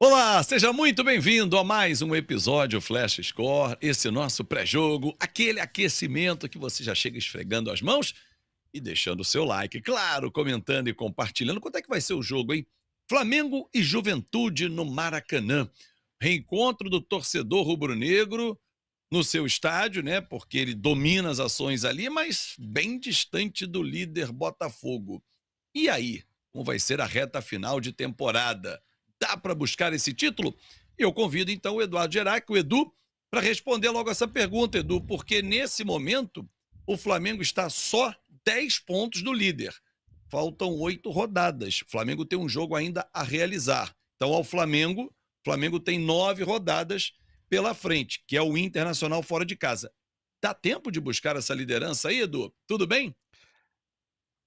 Olá, seja muito bem-vindo a mais um episódio Flash Score, esse nosso pré-jogo, aquele aquecimento que você já chega esfregando as mãos e deixando o seu like, claro, comentando e compartilhando. Quanto é que vai ser o jogo, hein? Flamengo e Juventude no Maracanã. Reencontro do torcedor rubro-negro no seu estádio, né? Porque ele domina as ações ali, mas bem distante do líder Botafogo. E aí, como vai ser a reta final de temporada? dá para buscar esse título? Eu convido então o Eduardo Gerac, o Edu, para responder logo essa pergunta, Edu, porque nesse momento o Flamengo está só 10 pontos do líder. Faltam oito rodadas. O Flamengo tem um jogo ainda a realizar. Então, ao Flamengo, o Flamengo tem nove rodadas pela frente, que é o Internacional fora de casa. Dá tempo de buscar essa liderança aí, Edu? Tudo bem?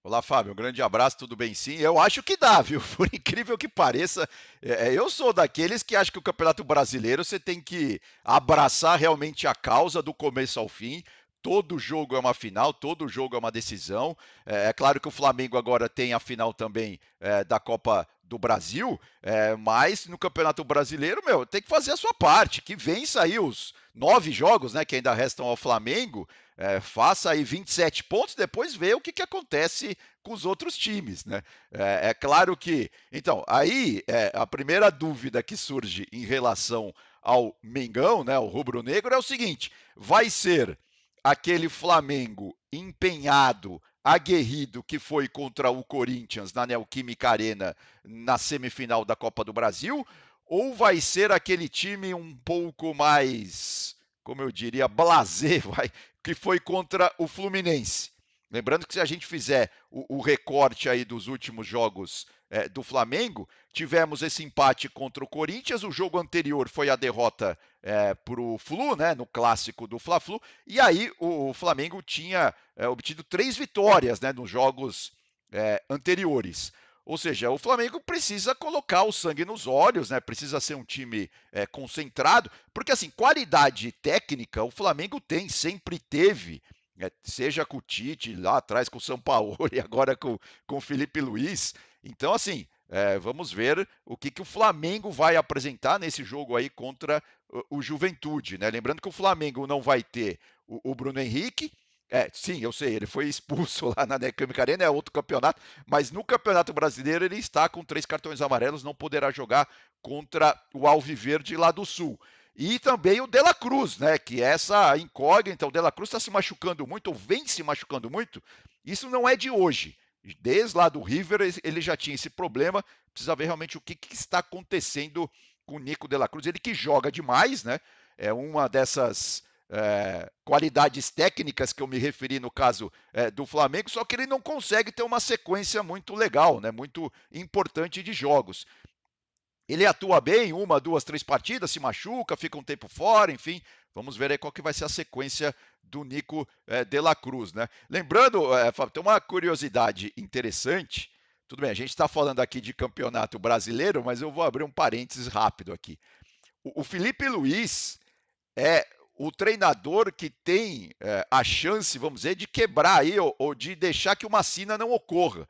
Olá, Fábio. Um grande abraço, tudo bem sim? Eu acho que dá, viu? Por incrível que pareça, é, é eu sou daqueles que acham que o Campeonato Brasileiro você tem que abraçar realmente a causa do começo ao fim. Todo jogo é uma final, todo jogo é uma decisão. É, é claro que o Flamengo agora tem a final também é, da Copa do Brasil, é, mas no Campeonato Brasileiro, meu, tem que fazer a sua parte. Que vença aí os, nove jogos, né, que ainda restam ao Flamengo, é, faça aí 27 pontos, depois vê o que, que acontece com os outros times, né? É, é claro que, então, aí é, a primeira dúvida que surge em relação ao Mengão, né, o rubro-negro, é o seguinte: vai ser aquele Flamengo empenhado aguerrido que foi contra o Corinthians na Neoquímica Arena na semifinal da Copa do Brasil, ou vai ser aquele time um pouco mais, como eu diria, blazer, vai, que foi contra o Fluminense. Lembrando que se a gente fizer o, o recorte aí dos últimos jogos é, do Flamengo, tivemos esse empate contra o Corinthians, o jogo anterior foi a derrota é, para o Flu, né, no clássico do Fla-Flu, e aí o, o Flamengo tinha é, obtido três vitórias né, nos jogos é, anteriores. Ou seja, o Flamengo precisa colocar o sangue nos olhos, né? Precisa ser um time é, concentrado, porque assim, qualidade técnica o Flamengo tem, sempre teve. É, seja com o Tite lá atrás com o São Paulo e agora com, com o Felipe Luiz. Então, assim, é, vamos ver o que, que o Flamengo vai apresentar nesse jogo aí contra o, o Juventude. Né? Lembrando que o Flamengo não vai ter o, o Bruno Henrique, é, sim, eu sei, ele foi expulso lá na Neoquímica Arena, é outro campeonato, mas no Campeonato Brasileiro ele está com três cartões amarelos, não poderá jogar contra o Alviverde lá do Sul. E também o Dela Cruz, né? Que é essa incógnita, o Dela Cruz está se machucando muito, ou vem se machucando muito, isso não é de hoje. Desde lá do River ele já tinha esse problema, precisa ver realmente o que, que está acontecendo com o Nico Dela Cruz. Ele que joga demais, né? É uma dessas é, qualidades técnicas que eu me referi no caso é, do Flamengo, só que ele não consegue ter uma sequência muito legal, né, muito importante de jogos. Ele atua bem, uma, duas, três partidas, se machuca, fica um tempo fora, enfim. Vamos ver aí qual que vai ser a sequência do Nico é, de la Cruz, né? Lembrando, é, Fábio, tem uma curiosidade interessante. Tudo bem, a gente está falando aqui de campeonato brasileiro, mas eu vou abrir um parênteses rápido aqui. O, o Felipe Luiz é o treinador que tem é, a chance, vamos dizer, de quebrar aí ou, ou de deixar que uma sina não ocorra.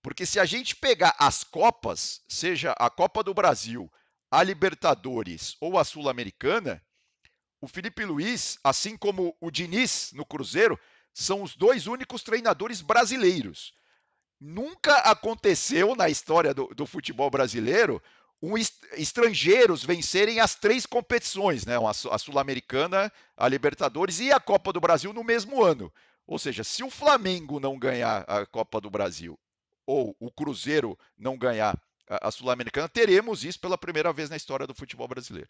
Porque se a gente pegar as Copas, seja a Copa do Brasil, a Libertadores ou a Sul-Americana, o Felipe Luiz, assim como o Diniz no Cruzeiro, são os dois únicos treinadores brasileiros. Nunca aconteceu na história do, do futebol brasileiro um estrangeiros vencerem as três competições, né? a Sul-Americana, a Libertadores e a Copa do Brasil no mesmo ano. Ou seja, se o Flamengo não ganhar a Copa do Brasil ou o Cruzeiro não ganhar a Sul-Americana, teremos isso pela primeira vez na história do futebol brasileiro.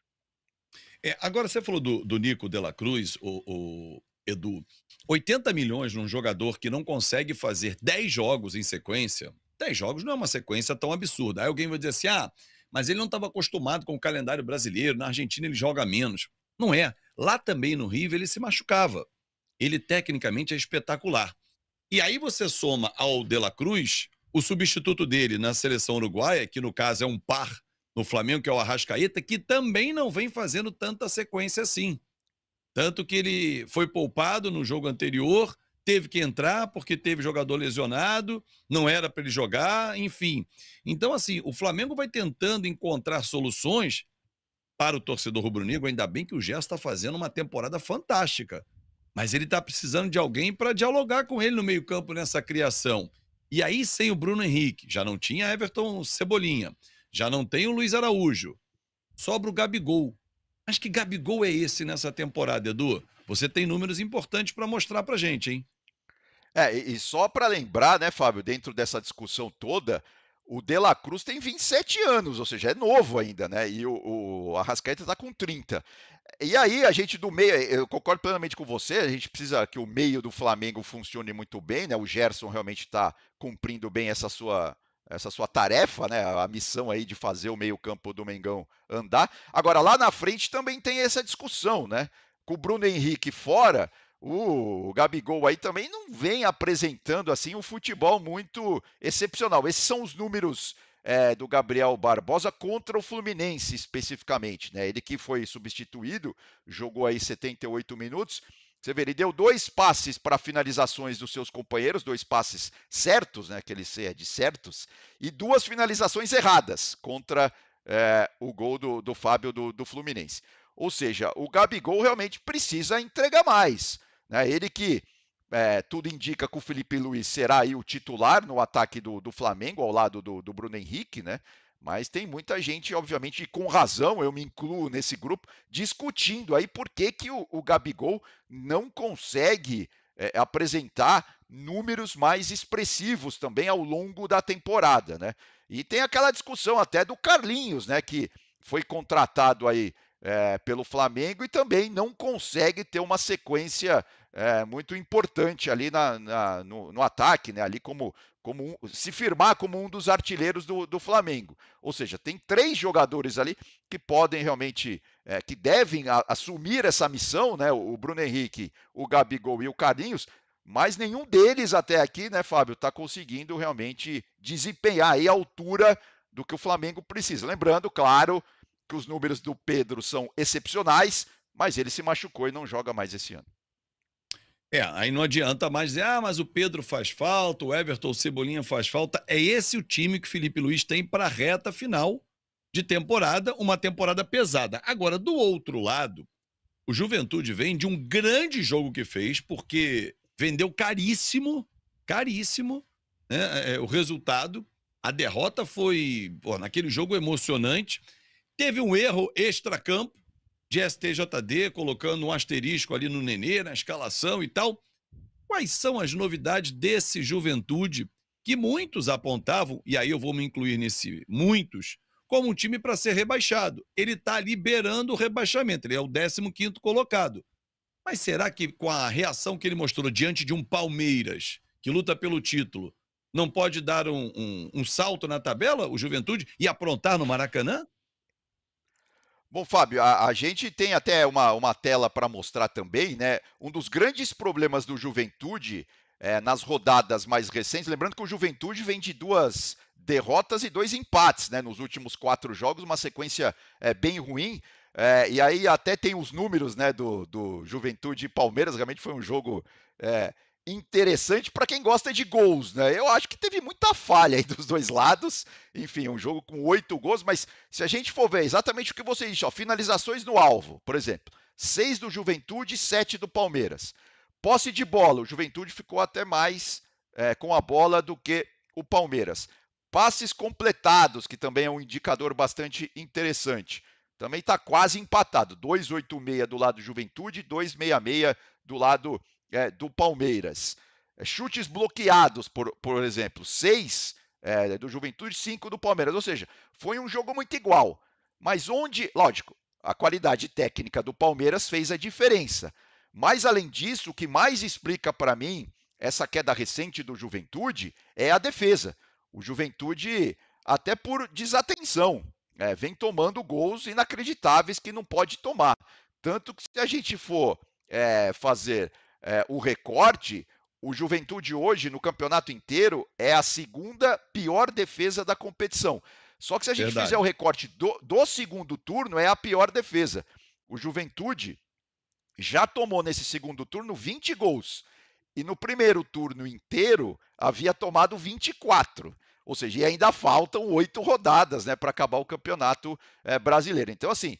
É, agora, você falou do, do Nico de la Cruz, o, o, Edu. 80 milhões num jogador que não consegue fazer 10 jogos em sequência. 10 jogos não é uma sequência tão absurda. Aí alguém vai dizer assim: ah, mas ele não estava acostumado com o calendário brasileiro. Na Argentina ele joga menos. Não é. Lá também no River ele se machucava. Ele tecnicamente é espetacular. E aí você soma ao De La Cruz o substituto dele na seleção uruguaia, que no caso é um par no Flamengo, que é o Arrascaeta, que também não vem fazendo tanta sequência assim. Tanto que ele foi poupado no jogo anterior teve que entrar porque teve jogador lesionado, não era para ele jogar, enfim. Então, assim, o Flamengo vai tentando encontrar soluções para o torcedor rubro-negro. Ainda bem que o Gerson está fazendo uma temporada fantástica, mas ele está precisando de alguém para dialogar com ele no meio-campo nessa criação. E aí, sem o Bruno Henrique, já não tinha Everton Cebolinha, já não tem o Luiz Araújo, sobra o Gabigol. Mas que Gabigol é esse nessa temporada, Edu? Você tem números importantes para mostrar para gente, hein? É, e só para lembrar, né, Fábio, dentro dessa discussão toda, o De La Cruz tem 27 anos, ou seja, é novo ainda, né? E o, o Arrascaeta está com 30. E aí, a gente do meio, eh, eu concordo plenamente com você, a gente precisa que o meio do Flamengo funcione muito bem, né? O Gerson realmente está cumprindo bem essa sua, essa sua tarefa, né? A missão aí de fazer o meio-campo do Mengão andar. Agora, lá na frente também tem essa discussão, né? Com o Bruno Henrique fora, o Gabigol aí também não vem apresentando assim um futebol muito excepcional. Esses são os números é, do Gabriel Barbosa contra o Fluminense especificamente, né? Ele que foi substituído, jogou aí 78 minutos. Você vê, ele deu dois passes para finalizações dos seus companheiros, dois passes certos, né? Que ele é de certos, e duas finalizações erradas contra é, o gol do, do Fábio do, do Fluminense. Ou seja, o Gabigol realmente precisa entregar mais. Né? Ele que é, tudo indica que o Felipe Luiz será aí o titular no ataque do, do Flamengo, ao lado do, do Bruno Henrique, né? Mas tem muita gente, obviamente, e com razão, eu me incluo nesse grupo, discutindo aí por que, que o, o Gabigol não consegue é, apresentar números mais expressivos também ao longo da temporada, né? E tem aquela discussão até do Carlinhos, né? Que foi contratado aí é, pelo Flamengo e também não consegue ter uma sequência é, muito importante ali na, na, no, no, ataque, né? ali como, como um, se firmar como um dos artilheiros do, do, Flamengo. Ou seja, tem três jogadores ali que podem realmente, é, que devem a, assumir essa missão, né? o Bruno Henrique, o Gabigol e o Carinhos mas nenhum deles até aqui, né, Fábio, está conseguindo realmente desempenhar aí a altura do que o Flamengo precisa. Lembrando, claro, que os números do Pedro são excepcionais, mas ele se machucou e não joga mais esse ano. É, aí não adianta mais dizer, ah, mas o Pedro faz falta, o Everton, o Cebolinha faz falta. É esse o time que o Felipe Luiz tem para a reta final de temporada, uma temporada pesada. Agora, do outro lado, o Juventude vem de um grande jogo que fez, porque vendeu caríssimo, caríssimo, né, é, é o resultado. A derrota foi, pô, naquele jogo emocionante. Teve um erro extra-campo, de STJD, colocando um asterisco ali no Nenê, na escalação e tal. Quais são as novidades desse juventude que muitos apontavam, e aí eu vou me incluir nesse muitos, como um time para ser rebaixado? Ele está liberando o rebaixamento, ele é o 15 colocado. Mas será que com a reação que ele mostrou diante de um Palmeiras, que luta pelo título, não pode dar um, um, um salto na tabela, o Juventude, e aprontar no Maracanã? Bom, Fábio, a, a, gente tem até uma, uma tela para mostrar também, né? Um dos grandes problemas do Juventude é, nas rodadas mais recentes, lembrando que o Juventude vem de duas derrotas e dois empates, né? Nos últimos quatro jogos, uma sequência é, bem ruim. É, e aí até tem os números, né? Do, do Juventude e Palmeiras, realmente foi um jogo é, interessante para quem gosta de gols, né? Eu acho que teve muita falha aí dos dois lados. Enfim, um jogo com oito gols, mas se a gente for ver exatamente o que você disse, ó, finalizações no alvo, por exemplo, seis do Juventude, sete do Palmeiras. Posse de bola, o Juventude ficou até mais é, com a bola do que o Palmeiras. Passes completados, que também é um indicador bastante interessante. Também está quase empatado. 2,86 do lado Juventude, 2,66 do lado é, do Palmeiras. É, chutes bloqueados, por, por exemplo, seis é, do Juventude, cinco do Palmeiras. Ou seja, foi um jogo muito igual. Mas onde, lógico, a qualidade técnica do Palmeiras fez a diferença. Mas além disso, o que mais explica para mim essa queda recente do Juventude é a defesa. O Juventude, até por desatenção, é, vem tomando gols inacreditáveis que não pode tomar. Tanto que se a gente for é, fazer é, o recorte o Juventude hoje, no campeonato inteiro, é a segunda pior defesa da competição. Só que se a gente Verdade. fizer o recorte do, do, segundo turno, é a pior defesa. O Juventude já tomou nesse segundo turno 20 gols. E no primeiro turno inteiro havia tomado 24. Ou seja, ainda faltam oito rodadas né, para acabar o campeonato é, brasileiro. Então, assim,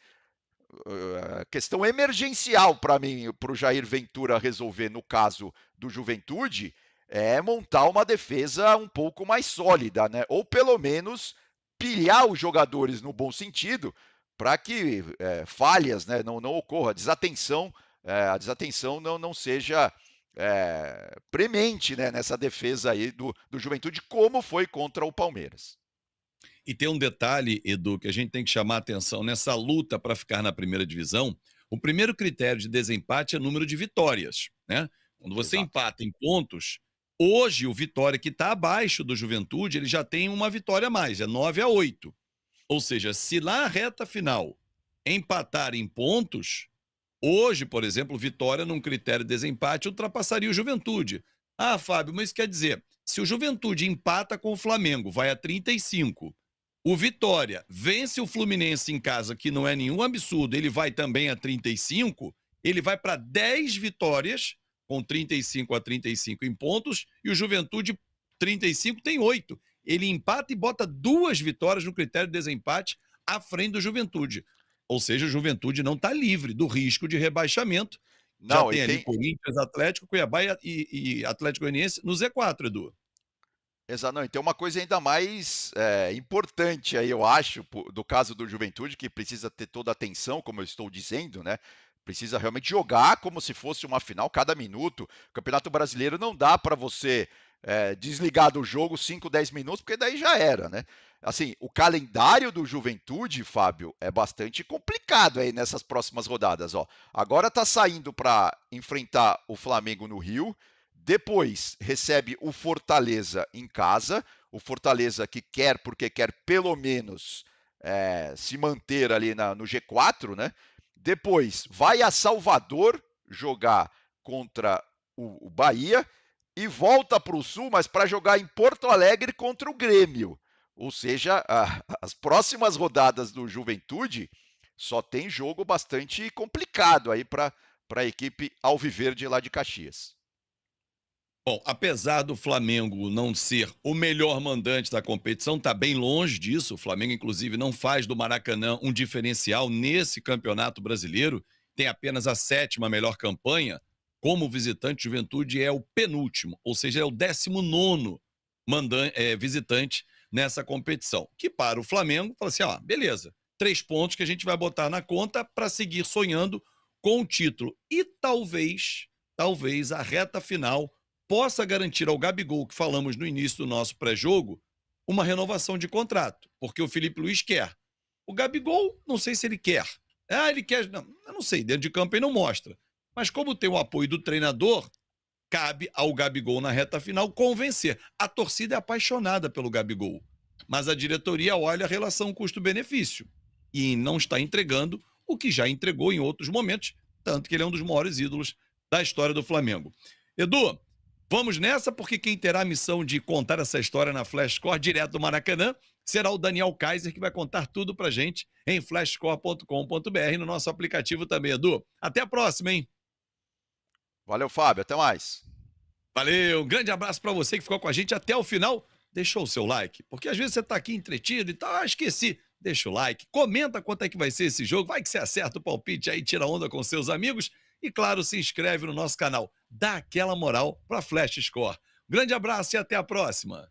eh, questão emergencial para mim, para o Jair Ventura resolver no caso do Juventude, é montar uma defesa um pouco mais sólida, né? Ou pelo menos pilhar os jogadores no bom sentido, para que é, falhas né, não, não ocorra, desatenção, é, a desatenção não, não seja é, premente né, nessa defesa aí do, do Juventude, como foi contra o Palmeiras. E tem um detalhe, Edu, que a gente tem que chamar a atenção nessa luta para ficar na primeira divisão. O primeiro critério de desempate é número de vitórias, né? Quando você Exato. empata em pontos, hoje o Vitória que está abaixo do Juventude, ele já tem uma vitória a mais, é 9 a 8. Ou seja, se lá a reta final empatar em pontos, hoje, por exemplo, Vitória num critério de desempate ultrapassaria o Juventude. Ah, Fábio, mas isso quer dizer, se o Juventude empata com o Flamengo, vai a 35. O Vitória vence o Fluminense em casa, que não é nenhum absurdo, ele vai também a 35, ele vai para 10 vitórias, com 35 a 35 em pontos, e o Juventude 35 tem 8. Ele empata e bota duas vitórias no critério de desempate à frente do Juventude. Ou seja, o Juventude não está livre do risco de rebaixamento. Não, Já tem ali tem... Corinthians, Atlético, Cuiabá e, e Atlético Goianiense no Z4, Edu. Exato, não. E tem uma coisa ainda mais é, importante aí, eu acho, do caso do Juventude, que precisa ter toda a atenção, como eu estou dizendo, né? Precisa realmente jogar como se fosse uma final cada minuto. O Campeonato Brasileiro não dá para você é, desligar do jogo 5, 10 minutos, porque daí já era, né? Assim, o calendário do Juventude, Fábio, é bastante complicado aí nessas próximas rodadas, ó. Agora tá saindo para enfrentar o Flamengo no Rio depois recebe o Fortaleza em casa, o Fortaleza que quer, porque quer pelo menos é, se manter ali na, no G4, né? Depois vai a Salvador jogar contra o, o Bahia e volta para o Sul, mas para jogar em Porto Alegre contra o Grêmio. Ou seja, a, as próximas rodadas do Juventude só tem jogo bastante complicado aí para a equipe Alviverde lá de Caxias. Bom, apesar do Flamengo não ser o melhor mandante da competição, está bem longe disso. O Flamengo, inclusive, não faz do Maracanã um diferencial nesse campeonato brasileiro. Tem apenas a sétima melhor campanha. Como visitante, Juventude é o penúltimo, ou seja, é o décimo nono mandante, eh, é, visitante nessa competição. Que para o Flamengo, fala assim: ó, beleza, três pontos que a gente vai botar na conta para seguir sonhando com o título. E talvez, talvez a reta final possa garantir ao Gabigol, que falamos no início do nosso pré-jogo, uma renovação de contrato, porque o Felipe Luiz quer. O Gabigol, não sei se ele quer. Ah, ele quer. Não, eu não sei, dentro de campo ele não mostra. Mas como tem o apoio do treinador, cabe ao Gabigol na reta final convencer. A torcida é apaixonada pelo Gabigol, mas a diretoria olha a relação custo-benefício e não está entregando o que já entregou em outros momentos, tanto que ele é um dos maiores ídolos da história do Flamengo. Edu, Vamos nessa, porque quem terá a missão de contar essa história na Flashcore direto do Maracanã será o Daniel Kaiser, que vai contar tudo pra gente em flashcore.com.br no nosso aplicativo também, Edu. Até a próxima, hein? Valeu, Fábio. Até mais. Valeu. Um grande abraço para você que ficou com a gente até o final. Deixou o seu like, porque às vezes você tá aqui entretido e tal, ah, esqueci. Deixa o like, comenta quanto é que vai ser esse jogo, vai que você acerta o palpite aí, tira onda com seus amigos. E, claro, se inscreve no nosso canal. Dá aquela moral para Flash Score. Grande abraço e até a próxima!